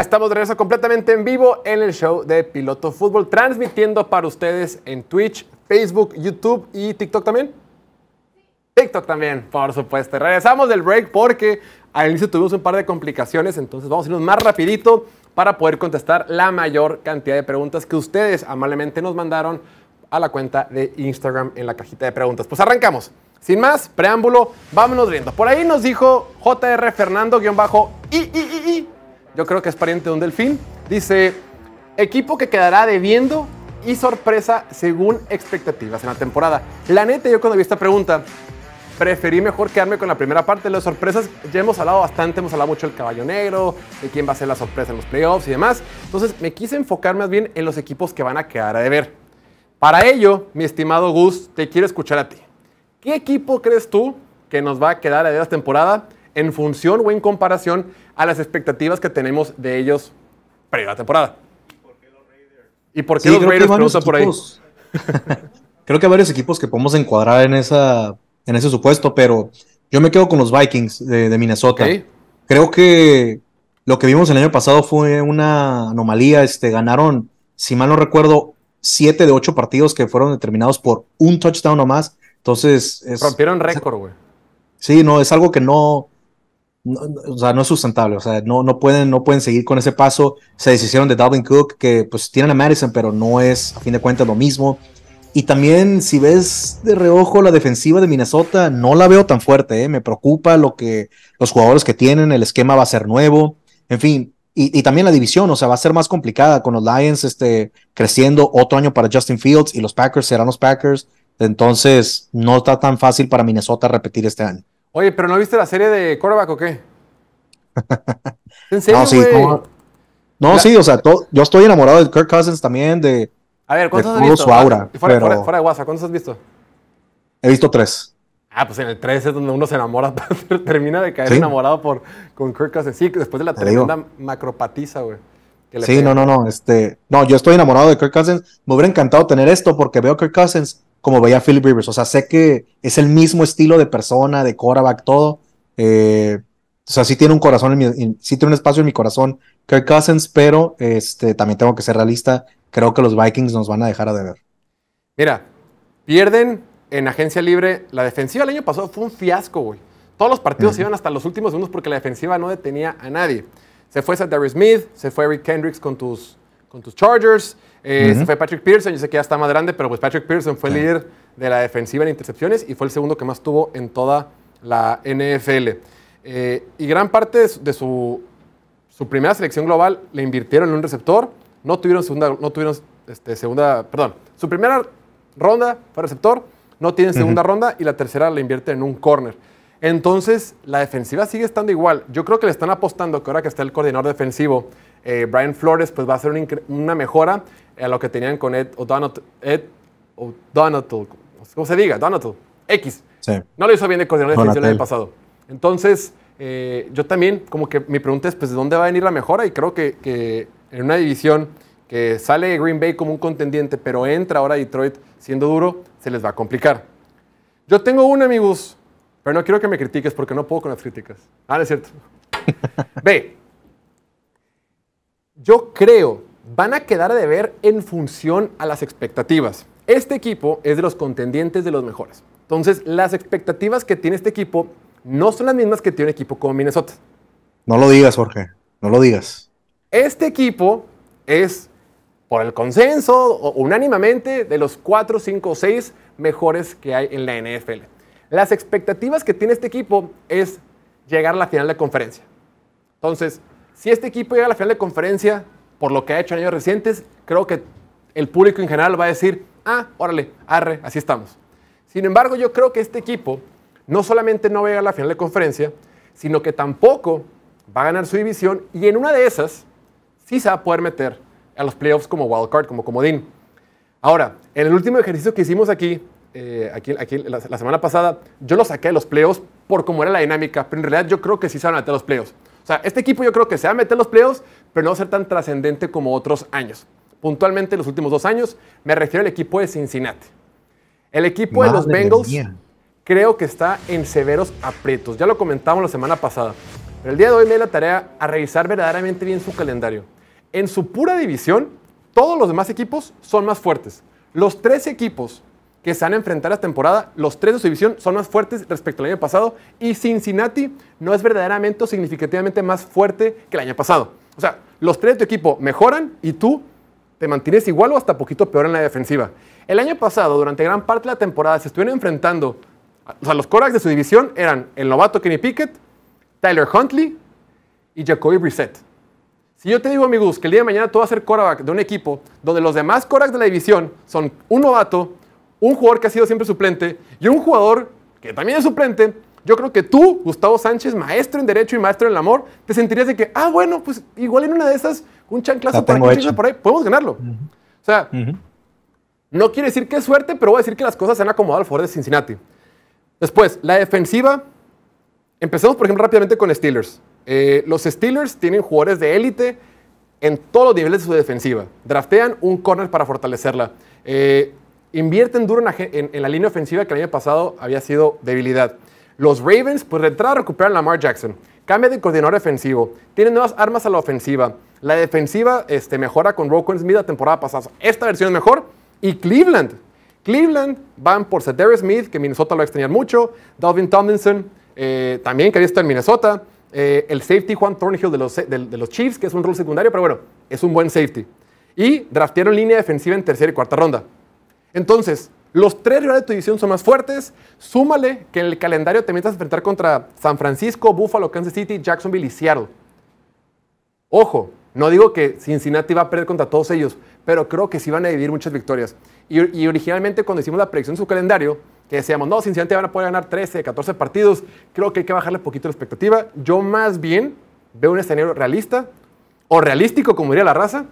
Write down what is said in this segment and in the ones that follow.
estamos de regreso completamente en vivo en el show de Piloto Fútbol, transmitiendo para ustedes en Twitch, Facebook, YouTube y TikTok también. TikTok también, por supuesto. Regresamos del break porque al inicio tuvimos un par de complicaciones, entonces vamos a irnos más rapidito para poder contestar la mayor cantidad de preguntas que ustedes amablemente nos mandaron a la cuenta de Instagram en la cajita de preguntas. Pues arrancamos. Sin más preámbulo, vámonos riendo. Por ahí nos dijo JR Fernando-I, bajo yo creo que es pariente de un delfín, dice, equipo que quedará debiendo y sorpresa según expectativas en la temporada. La neta, yo cuando vi esta pregunta, preferí mejor quedarme con la primera parte. de Las sorpresas ya hemos hablado bastante, hemos hablado mucho del caballo negro, de quién va a ser la sorpresa en los playoffs y demás. Entonces me quise enfocar más bien en los equipos que van a quedar a deber. Para ello, mi estimado Gus, te quiero escuchar a ti. ¿Qué equipo crees tú que nos va a quedar a deber la temporada? en función o en comparación a las expectativas que tenemos de ellos pre la temporada. ¿Y por qué los Raiders? usan por ahí. creo que hay varios equipos que podemos encuadrar en, esa, en ese supuesto, pero yo me quedo con los Vikings de, Minnesota. Creo que lo que vimos el año pasado fue una anomalía. Este, ganaron, si mal no recuerdo, siete de ocho partidos que fueron determinados por un touchdown o más. Entonces. Rompieron récord, güey. Sí, no, es algo que no, o sea, no es sustentable, o sea, no, no, pueden, no pueden seguir con ese paso. Se deshicieron de Dalvin Cook, que pues tienen a Madison, pero no es a fin de cuentas lo mismo. Y también, si ves de reojo la defensiva de Minnesota, no la veo tan fuerte, ¿eh? me preocupa lo que los jugadores que tienen, el esquema va a ser nuevo, en fin, y, y, también la división, o sea, va a ser más complicada con los Lions este, creciendo otro año para Justin Fields y los Packers serán los Packers, entonces no está tan fácil para Minnesota repetir este año. Oye, pero ¿no viste la serie de Korvac o qué? ¿En serio, no, sí, no, sí, o sea, yo estoy enamorado de Kirk Cousins también, de, a ver, ¿cuántos has visto? Ah, fuera, de WhatsApp, ¿cuántos has visto? He visto tres. Ah, pues en el tres es donde uno se enamora, termina de caer enamorado por, con Kirk Cousins. Sí, después de la tremenda macropatiza, güey. Sí, no, no, no. Este, no, yo estoy enamorado de Kirk Cousins. Me hubiera encantado tener esto porque veo Kirk Cousins como veía Philip Rivers. O sea, sé que es el mismo estilo de persona, de quarterback, todo. Eh, o sea, sí tiene un corazón, en mi, sí tiene un espacio en mi corazón Kirk Cousins, pero este, también tengo que ser realista. Creo que los Vikings nos van a dejar a deber. Mira, pierden en agencia libre. La defensiva el año pasado fue un fiasco, güey. Todos los partidos iban hasta los últimos segundos porque la defensiva no detenía a nadie. Se fue Darius Smith, se fue Eric Kendricks con tus, con tus Chargers. Eh, fue Patrick Pearson, yo sé que ya está más grande, pero pues Patrick Pearson fue el líder de la defensiva en intercepciones y fue el segundo que más tuvo en toda la NFL. Eh, y gran parte de, su, primera selección global le invirtieron en un receptor, no tuvieron segunda, no tuvieron este, segunda, perdón, su primera ronda fue receptor, no tienen segunda ronda y la tercera la invierte en un corner. Entonces, la defensiva sigue estando igual. Yo creo que le están apostando que ahora que está el coordinador defensivo, eh, Brian Flores, pues va a ser una, mejora a lo que tenían con Ed O'Donnell, Ed ¿cómo se diga? Donatel. X. No lo hizo bien el coordinador defensivo el año pasado. Entonces, eh, yo también, como que mi pregunta es, pues, ¿de dónde va a venir la mejora? Y creo que, en una división que sale Green Bay como un contendiente, pero entra ahora Detroit siendo duro, se les va a complicar. Yo tengo un, amigos pero no quiero que me critiques porque no puedo con las críticas. Ah, es cierto. B. Yo creo, van a quedar a deber en función a las expectativas. Este equipo es de los contendientes de los mejores. Entonces, las expectativas que tiene este equipo no son las mismas que tiene un equipo como Minnesota. No lo digas, Jorge. No lo digas. Este equipo es, por el consenso, o, unánimamente, de los 4, 5 o 6 mejores que hay en la NFL. Las expectativas que tiene este equipo es llegar a la final de conferencia. Entonces, si este equipo llega a la final de conferencia, por lo que ha hecho en años recientes, creo que el público en general va a decir, ah, órale, arre, así estamos. Sin embargo, yo creo que este equipo no solamente no va a llegar a la final de conferencia, sino que tampoco va a ganar su división y en una de esas sí se va a poder meter a los playoffs como wildcard, como comodín. Ahora, en el último ejercicio que hicimos aquí, eh, aquí, aquí la, semana pasada, yo lo saqué de los playoffs por cómo era la dinámica, pero en realidad yo creo que sí se van a meter los playoffs. O sea, este equipo yo creo que se va a meter los pleos pero no va a ser tan trascendente como otros años. Puntualmente, los últimos dos años, me refiero al equipo de Cincinnati. El equipo de los Bengals creo que está en severos aprietos. Ya lo comentamos la semana pasada. Pero el día de hoy me da la tarea a revisar verdaderamente bien su calendario. En su pura división, todos los demás equipos son más fuertes. Los tres equipos que se van a enfrentar esta temporada. Los tres de su división son más fuertes respecto al año pasado y Cincinnati no es verdaderamente o significativamente más fuerte que el año pasado. O sea, los tres de tu equipo mejoran y tú te mantienes igual o hasta poquito peor en la defensiva. El año pasado, durante gran parte de la temporada, se estuvieron enfrentando, o sea, los corebacks de su división eran el novato Kenny Pickett, Tyler Huntley y Jacoby Brissett. Si yo te digo, amigos, que el día de mañana tú vas a ser coreback de un equipo donde los demás corak de la división son un novato, un jugador que ha sido siempre suplente y un jugador que también es suplente, yo creo que tú, Gustavo Sánchez, maestro en Derecho y maestro en el amor, te sentirías de que, ah, bueno, pues igual en una de esas, un chanclazo para que por ahí, podemos ganarlo. O sea, no quiere decir que es suerte, pero voy a decir que las cosas se han acomodado al favor de Cincinnati. Después, la defensiva. Empecemos, por ejemplo, rápidamente con Steelers. Eh, los Steelers tienen jugadores de élite en todos los niveles de su defensiva. Draftean un corner para fortalecerla. Eh, invierten duro en, la línea ofensiva que el año pasado había sido debilidad. Los Ravens, pues de entrada recuperan a Lamar Jackson. Cambia de coordinador ofensivo. Tienen nuevas armas a la ofensiva. La defensiva este, mejora con Roquan Smith la temporada pasada. Esta versión es mejor. Y Cleveland. Cleveland van por Cedric Smith, que Minnesota lo extrañan mucho. Dalvin Tomlinson, eh, también que había estado en Minnesota. Eh, el safety Juan Thornhill de los, de los Chiefs, que es un rol secundario, pero bueno, es un buen safety. Y draftearon línea defensiva en tercera y cuarta ronda. Entonces, los tres rivales de tu división son más fuertes. Súmale que en el calendario te metas a enfrentar contra San Francisco, Buffalo, Kansas City, Jacksonville y Seattle. Ojo, no digo que Cincinnati va a perder contra todos ellos, pero creo que sí van a dividir muchas victorias. Y, originalmente cuando hicimos la predicción de su calendario, que decíamos, no, Cincinnati van a poder ganar 13, 14 partidos, creo que hay que bajarle un poquito la expectativa. Yo más bien veo un escenario realista, o realístico, como diría la raza,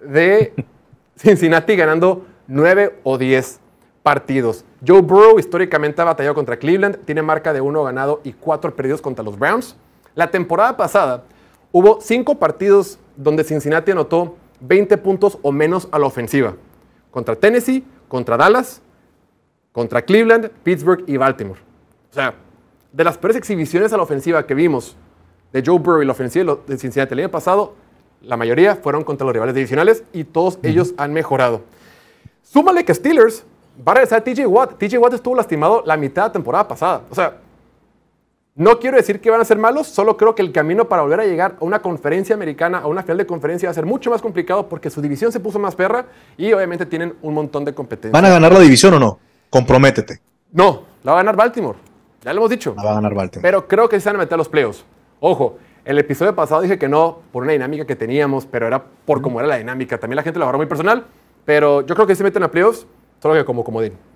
de Cincinnati ganando 9 o 10 partidos. Joe Burrow históricamente ha batallado contra Cleveland, tiene marca de 1 ganado y 4 perdidos contra los Browns. La temporada pasada hubo 5 partidos donde Cincinnati anotó 20 puntos o menos a la ofensiva. Contra Tennessee, contra Dallas, contra Cleveland, Pittsburgh y Baltimore. O sea, de las peores exhibiciones a la ofensiva que vimos de Joe Burrow y la ofensiva de Cincinnati el año pasado, la mayoría fueron contra los rivales divisionales y todos ellos han mejorado. Súmale que Steelers va a regresar a TJ Watt. TJ Watt estuvo lastimado la mitad de temporada pasada. O sea, no quiero decir que van a ser malos, solo creo que el camino para volver a llegar a una conferencia americana, a una final de conferencia, va a ser mucho más complicado porque su división se puso más perra y obviamente tienen un montón de competencia. ¿Van a ganar la división o no? Comprométete. No, la va a ganar Baltimore. Ya lo hemos dicho. La va a ganar Baltimore. Pero creo que se van a meter a los playoffs. Ojo, el episodio pasado dije que no por una dinámica que teníamos, pero era por cómo era la dinámica. También la gente lo agarró muy personal. Pero yo creo que se meten a playoffs, solo que como comodín.